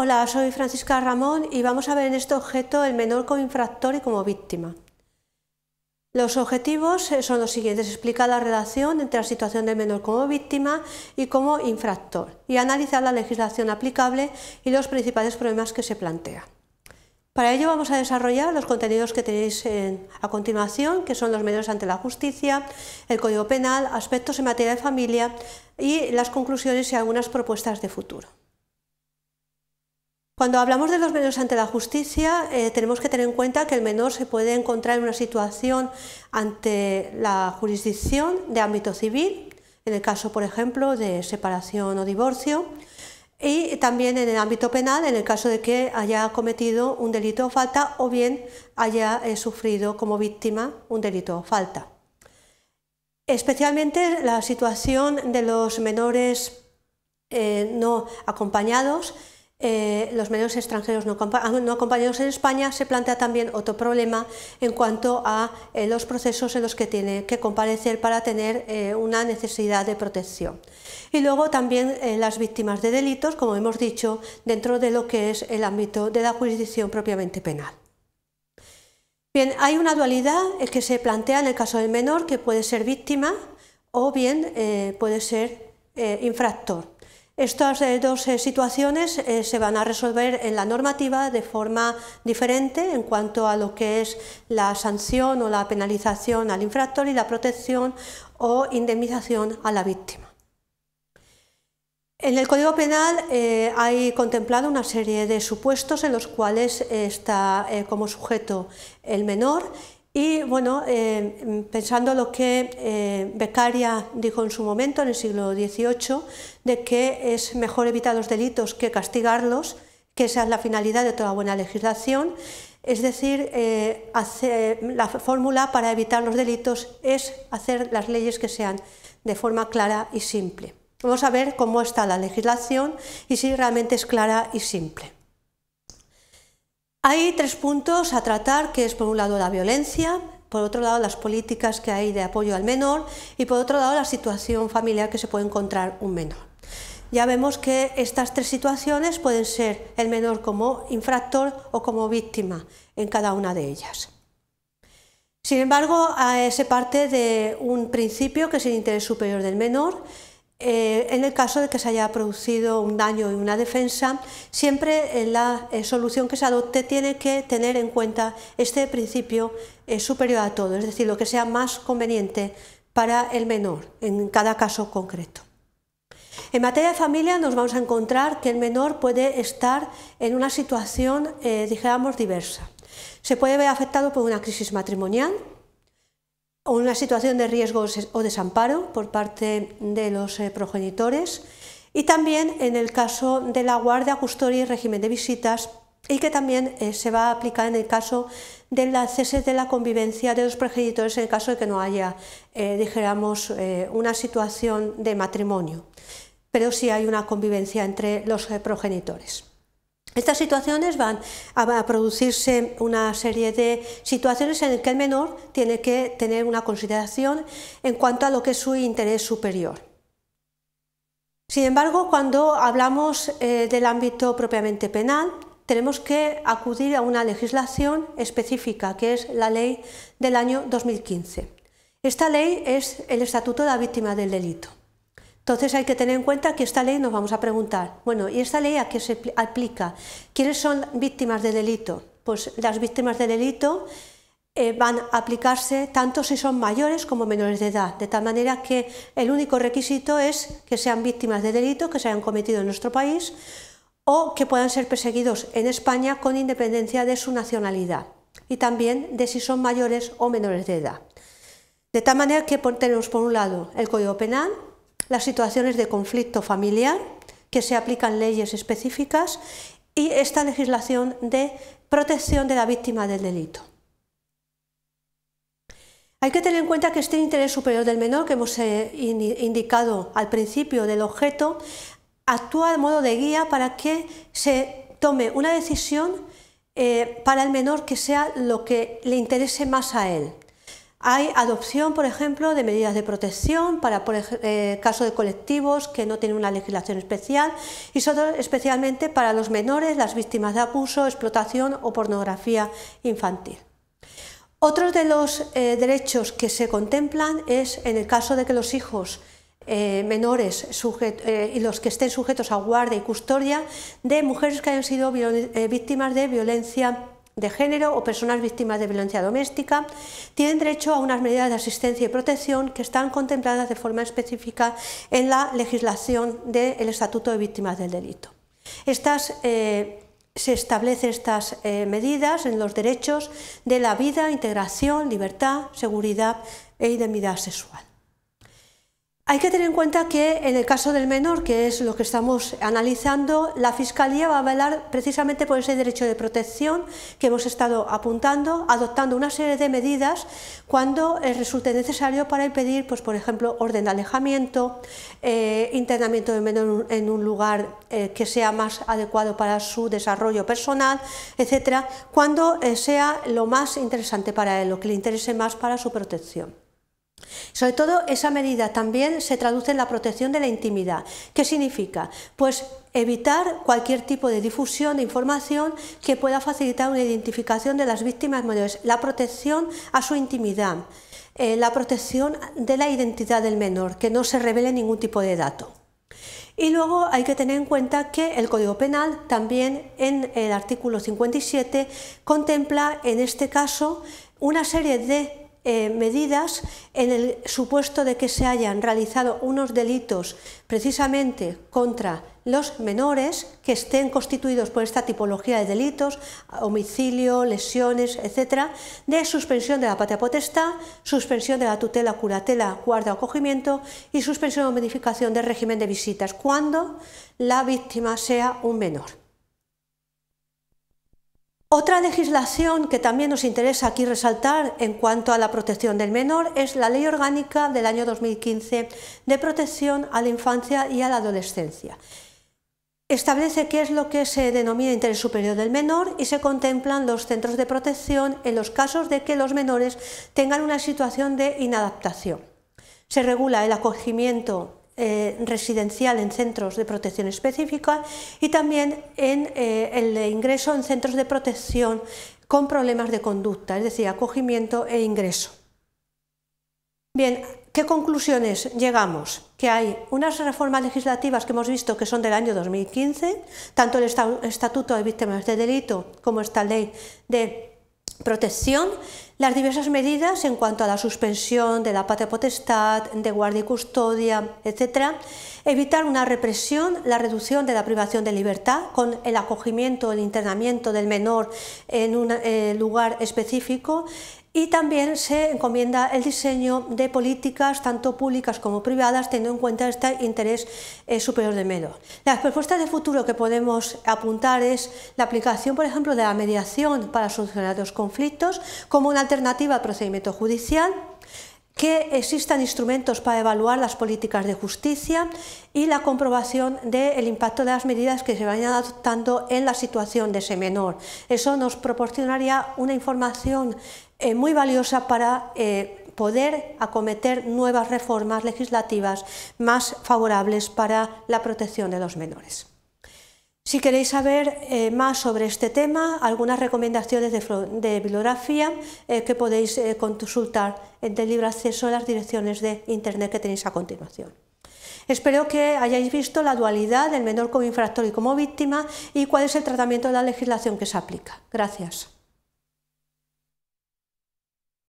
Hola, soy Francisca Ramón y vamos a ver en este objeto el menor como infractor y como víctima. Los objetivos eh, son los siguientes, explicar la relación entre la situación del menor como víctima y como infractor y analizar la legislación aplicable y los principales problemas que se plantea. Para ello vamos a desarrollar los contenidos que tenéis a continuación, que son los menores ante la justicia, el Código Penal, aspectos en materia de familia y las conclusiones y algunas propuestas de futuro. Cuando hablamos de los menores ante la justicia, eh, tenemos que tener en cuenta que el menor se puede encontrar en una situación ante la jurisdicción de ámbito civil, en el caso, por ejemplo, de separación o divorcio, y también en el ámbito penal, en el caso de que haya cometido un delito o falta o bien haya eh, sufrido como víctima un delito o falta. Especialmente la situación de los menores eh, no acompañados eh, los menores extranjeros ah, no, acompañados en España, se plantea también otro problema en cuanto a eh, los procesos en los que tiene que comparecer para tener eh, una necesidad de protección. Y luego también las víctimas de delitos, como hemos dicho, dentro de lo que es el ámbito de la jurisdicción propiamente penal. Bien, hay una dualidad que se plantea en el caso del menor, que puede ser víctima o bien puede ser infractor. Estas eh, dos eh, situaciones eh, se van a resolver en la normativa de forma diferente en cuanto a lo que es la sanción o la penalización al infractor y la protección o indemnización a la víctima. En el Código Penal hay contemplado una serie de supuestos en los cuales está como sujeto el menor y bueno, em, pensando lo que eh, Beccaria dijo en su momento, en el siglo XVIII, de que es mejor evitar los delitos que castigarlos, que esa es la finalidad de toda buena legislación, es decir, eh, la fórmula para evitar los delitos es hacer las leyes que sean de forma clara y simple. Vamos a ver cómo está la legislación y si realmente es clara y simple. Hay tres puntos a tratar, que es por un lado la violencia, por otro lado las políticas que hay de apoyo al menor y por otro lado la situación familiar que se puede encontrar un menor. Ya vemos que estas tres situaciones pueden ser el menor como infractor o como víctima en cada una de ellas. Sin embargo, se parte de un principio que es el interés superior del menor, eh, en el caso de que se haya producido un daño y una defensa, siempre eh, la eh, solución que se adopte tiene que tener en cuenta este principio superior a todo, es decir, lo que sea más conveniente para el menor en cada caso concreto. En materia de familia nos vamos a encontrar que el menor puede estar en una situación, dijéramos, diversa. Se puede ver afectado por una crisis matrimonial, una situación de riesgo o desamparo por parte de los eh, progenitores y también en el caso de la guardia, custodia y régimen de visitas y que también eh, se va a aplicar en el caso de la cese de la convivencia de los progenitores en el caso de que no haya, eh, dijéramos, una situación de matrimonio, pero si hay una convivencia entre los progenitores. Estas situaciones van a producirse una serie de situaciones en las que el menor tiene que tener una consideración en cuanto a lo que es su interés superior. Sin embargo, cuando hablamos eh, del ámbito propiamente penal, tenemos que acudir a una legislación específica, que es la ley del año 2015. Esta ley es el Estatuto de la Víctima del Delito. Entonces hay que tener en cuenta que esta ley nos vamos a preguntar, bueno, ¿y esta ley a qué se aplica? ¿Quiénes son víctimas de delito? Pues las víctimas de delito eh, van a aplicarse tanto si son mayores como menores de edad, de tal manera que el único requisito es que sean víctimas de delito que se hayan cometido en nuestro país o que puedan ser perseguidos en España con independencia de su nacionalidad y también de si son mayores o menores de edad. De tal manera que tenemos por un lado el Código Penal, las situaciones de conflicto familiar, que se aplican leyes específicas, y esta legislación de protección de la víctima del delito. Hay que tener en cuenta que este interés superior del menor, que hemos eh, indicado al principio del objeto, actúa de modo de guía para que se tome una decisión eh, para el menor que sea lo que le interese más a él. Hay adopción, por ejemplo, de medidas de protección para por, eh, caso de colectivos que no tienen una legislación especial y sobre, especialmente para los menores, las víctimas de abuso, explotación o pornografía infantil. Otros de los eh, derechos que se contemplan es en el caso de que los hijos eh, menores y los que estén sujetos a guardia y custodia de mujeres que hayan sido víctimas de violencia de género o personas víctimas de violencia doméstica tienen derecho a unas medidas de asistencia y protección que están contempladas de forma específica en la legislación del Estatuto de Víctimas del Delito. Estas, eh, se establecen estas eh, medidas en los derechos de la vida, integración, libertad, seguridad e indemnidad sexual. Hay que tener en cuenta que en el caso del menor, que es lo que estamos analizando, la Fiscalía va a velar precisamente por ese derecho de protección que hemos estado apuntando, adoptando una serie de medidas cuando eh, resulte necesario para impedir, pues, por ejemplo, orden de alejamiento, eh, internamiento del menor en un lugar eh, que sea más adecuado para su desarrollo personal, etcétera, cuando sea lo más interesante para él, lo que le interese más para su protección. Sobre todo, esa medida también se traduce en la protección de la intimidad. ¿Qué significa? Pues evitar cualquier tipo de difusión de información que pueda facilitar una identificación de las víctimas menores, la protección a su intimidad, eh, la protección de la identidad del menor, que no se revele ningún tipo de dato. Y luego hay que tener en cuenta que el Código Penal también en el artículo 57 contempla en este caso una serie de eh, medidas en el supuesto de que se hayan realizado unos delitos precisamente contra los menores que estén constituidos por esta tipología de delitos, homicidio, lesiones, etcétera, de suspensión de la patria potestad, suspensión de la tutela, curatela, guarda o acogimiento y suspensión o modificación del régimen de visitas cuando la víctima sea un menor. Otra legislación que también nos interesa aquí resaltar en cuanto a la protección del menor es la Ley Orgánica del año 2015 de protección a la infancia y a la adolescencia. Establece qué es lo que se denomina interés superior del menor y se contemplan los centros de protección en los casos de que los menores tengan una situación de inadaptación. Se regula el acogimiento eh, residencial en centros de protección específica y también en eh, el ingreso en centros de protección con problemas de conducta, es decir, acogimiento e ingreso. Bien, ¿qué conclusiones llegamos? Que hay unas reformas legislativas que hemos visto que son del año 2015, tanto el Estatuto de Víctimas de Delito como esta ley de protección las diversas medidas en cuanto a la suspensión de la patria potestad, de guardia y custodia, etc. Evitar una represión, la reducción de la privación de libertad con el acogimiento, el internamiento del menor en un eh, lugar específico, y también se encomienda el diseño de políticas tanto públicas como privadas teniendo en cuenta este interés eh, superior de medio. Las propuestas de futuro que podemos apuntar es la aplicación, por ejemplo, de la mediación para solucionar los conflictos como una alternativa al procedimiento judicial, que existan instrumentos para evaluar las políticas de justicia y la comprobación del impacto de las medidas que se vayan adoptando en la situación de ese menor. Eso nos proporcionaría una información eh, muy valiosa para eh, poder acometer nuevas reformas legislativas más favorables para la protección de los menores. Si queréis saber eh, más sobre este tema, algunas recomendaciones de, bibliografía eh, que podéis eh, consultar en libre acceso a las direcciones de Internet que tenéis a continuación. Espero que hayáis visto la dualidad del menor como infractor y como víctima y cuál es el tratamiento de la legislación que se aplica. Gracias.